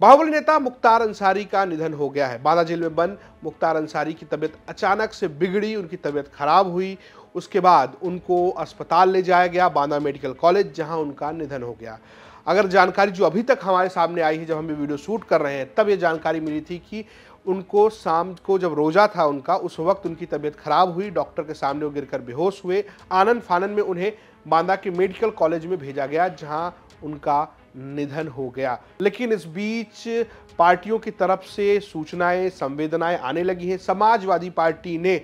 बाहुबली नेता मुख्तार अंसारी का निधन हो गया है बाला जेल में बंद मुख्तार अंसारी की तबीयत अचानक से बिगड़ी उनकी तबीयत खराब हुई उसके बाद उनको अस्पताल ले जाया गया बांदा मेडिकल कॉलेज जहां उनका निधन हो गया अगर जानकारी जो अभी तक हमारे सामने आई है जब हम ये वीडियो शूट कर रहे हैं तब ये जानकारी मिली थी कि उनको शाम को जब रोज़ा था उनका उस वक्त उनकी तबीयत खराब हुई डॉक्टर के सामने वो गिरकर बेहोश हुए आनंद फानंद में उन्हें बांदा के मेडिकल कॉलेज में भेजा गया जहाँ उनका निधन हो गया लेकिन इस बीच पार्टियों की तरफ से सूचनाएं संवेदनाएं आने लगी हैं समाजवादी पार्टी ने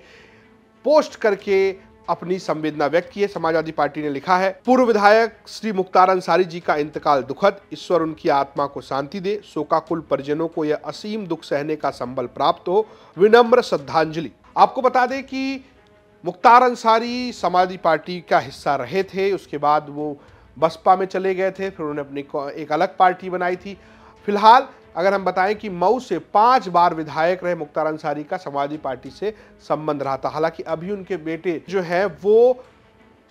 पोस्ट करके अपनी संवेदना व्यक्त की है समाजवादी पार्टी ने लिखा है पूर्व विधायक श्री मुख्तार अंसारी जी का इंतकाल दुखद ईश्वर उनकी आत्मा को शांति दे शोकाकुल परिजनों को यह असीम दुख सहने का संबल प्राप्त हो विनम्र श्रद्धांजलि आपको बता दें कि मुख्तार अंसारी समाजवादी पार्टी का हिस्सा रहे थे उसके बाद वो बसपा में चले गए थे फिर उन्होंने अपनी एक अलग पार्टी बनाई थी फिलहाल अगर हम बताएं कि मऊ से पांच बार विधायक रहे मुख्तार अंसारी का समाजवादी पार्टी से संबंध रहा था हालांकि अभी उनके बेटे जो है वो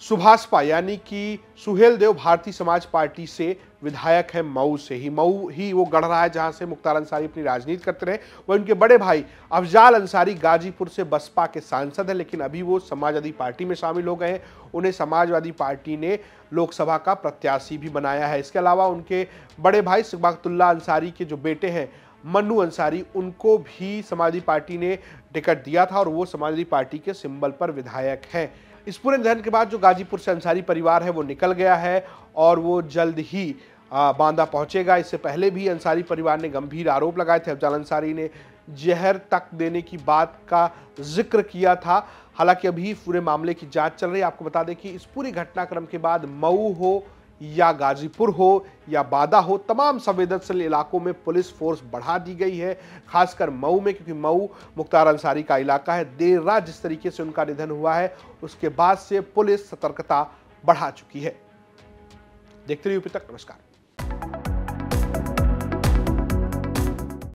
सुभाषपा यानी कि सुहेल देव भारतीय समाज पार्टी से विधायक है मऊ से ही मऊ ही वो गढ़ रहा है जहां से मुख्तार अंसारी अपनी राजनीति करते रहे वह उनके बड़े भाई अफजाल अंसारी गाजीपुर से बसपा के सांसद हैं लेकिन अभी वो समाजवादी पार्टी में शामिल हो गए हैं उन्हें समाजवादी पार्टी ने लोकसभा का प्रत्याशी भी बनाया है इसके अलावा उनके बड़े भाई सिकबाकतुल्ला अंसारी के जो बेटे हैं मनु अंसारी उनको भी समाजवादी पार्टी ने टिकट दिया था और वो समाजवादी पार्टी के सिंबल पर विधायक हैं इस पूरे निधन के बाद जो गाजीपुर से अंसारी परिवार है वो निकल गया है और वो जल्द ही बांदा पहुंचेगा इससे पहले भी अंसारी परिवार ने गंभीर आरोप लगाए थे अफजाल अंसारी ने जहर तक देने की बात का जिक्र किया था हालांकि अभी पूरे मामले की जांच चल रही है आपको बता दें कि इस पूरी घटनाक्रम के बाद मऊ हो या गाजीपुर हो या बादा हो तमाम संवेदनशील इलाकों में पुलिस फोर्स बढ़ा दी गई है खासकर मऊ में क्योंकि मऊ मुख्तार अंसारी का इलाका है देर रात जिस तरीके से उनका निधन हुआ है उसके बाद से पुलिस सतर्कता बढ़ा चुकी है देखते रहिए तक नमस्कार